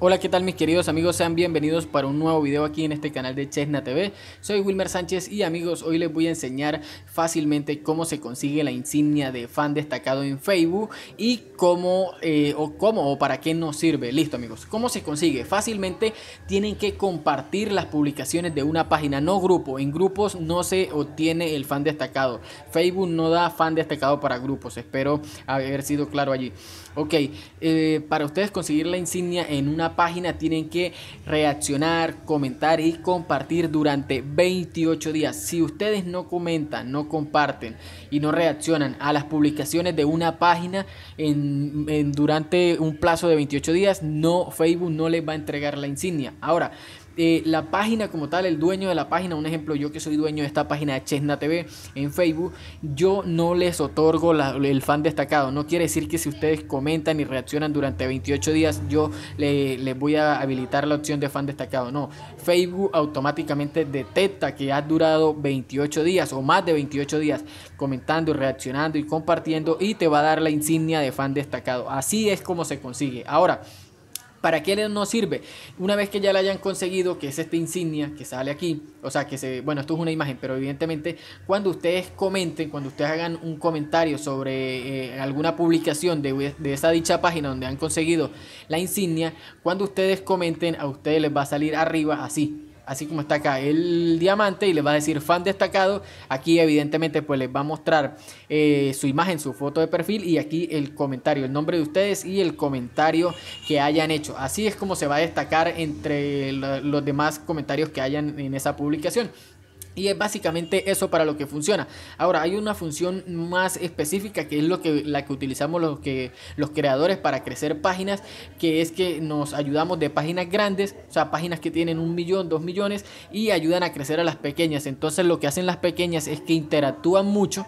Hola, ¿qué tal mis queridos amigos? Sean bienvenidos para un nuevo video aquí en este canal de Chesna TV. Soy Wilmer Sánchez y amigos, hoy les voy a enseñar fácilmente cómo se consigue la insignia de fan destacado en Facebook y cómo eh, o cómo o para qué nos sirve. Listo amigos, ¿cómo se consigue? Fácilmente tienen que compartir las publicaciones de una página, no grupo. En grupos no se obtiene el fan destacado. Facebook no da fan destacado para grupos, espero haber sido claro allí. Ok, eh, para ustedes conseguir la insignia en una página tienen que reaccionar, comentar y compartir durante 28 días. Si ustedes no comentan, no comparten y no reaccionan a las publicaciones de una página en, en, durante un plazo de 28 días, no, Facebook no les va a entregar la insignia. Ahora, la página como tal, el dueño de la página, un ejemplo, yo que soy dueño de esta página de Chesna TV en Facebook, yo no les otorgo el fan destacado. No quiere decir que si ustedes comentan y reaccionan durante 28 días, yo les voy a habilitar la opción de fan destacado. No, Facebook automáticamente detecta que has durado 28 días o más de 28 días comentando, y reaccionando y compartiendo y te va a dar la insignia de fan destacado. Así es como se consigue. Ahora, ¿Para qué nos sirve? Una vez que ya la hayan conseguido, que es esta insignia que sale aquí, o sea, que se, bueno, esto es una imagen, pero evidentemente cuando ustedes comenten, cuando ustedes hagan un comentario sobre eh, alguna publicación de, de, esa dicha página donde han conseguido la insignia, cuando ustedes comenten, a ustedes les va a salir arriba así, así como está acá el diamante y les va a decir fan destacado. Aquí evidentemente pues les va a mostrar eh, su imagen, su foto de perfil y aquí el comentario, el nombre de ustedes y el comentario que hayan hecho. Así es como se va a destacar entre los demás comentarios que hayan en esa publicación. Y es básicamente eso para lo que funciona. Ahora, hay una función más específica que es lo que, la que utilizamos los, que, los creadores para crecer páginas, que es que nos ayudamos de páginas grandes, o sea, páginas que tienen un millón, dos millones, y ayudan a crecer a las pequeñas. Entonces lo que hacen las pequeñas es que interactúan mucho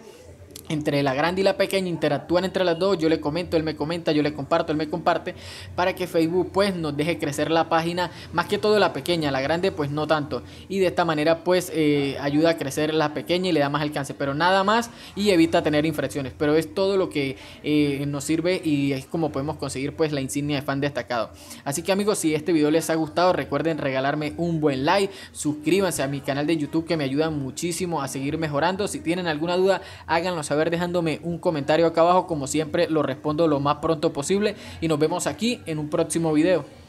entre la grande y la pequeña interactúan entre las dos, yo le comento, él me comenta, yo le comparto, él me comparte, para que Facebook pues nos deje crecer la página, más que todo la pequeña, la grande pues no tanto, y de esta manera pues eh, ayuda a crecer la pequeña y le da más alcance, pero nada más y evita tener infracciones, pero es todo lo que eh, nos sirve y es como podemos conseguir pues la insignia de fan destacado. Así que amigos, si este video les ha gustado, recuerden regalarme un buen like, suscríbanse a mi canal de YouTube que me ayuda muchísimo a seguir mejorando, si tienen alguna duda, háganlo saber dejándome un comentario acá abajo. Como siempre lo respondo lo más pronto posible y nos vemos aquí en un próximo video.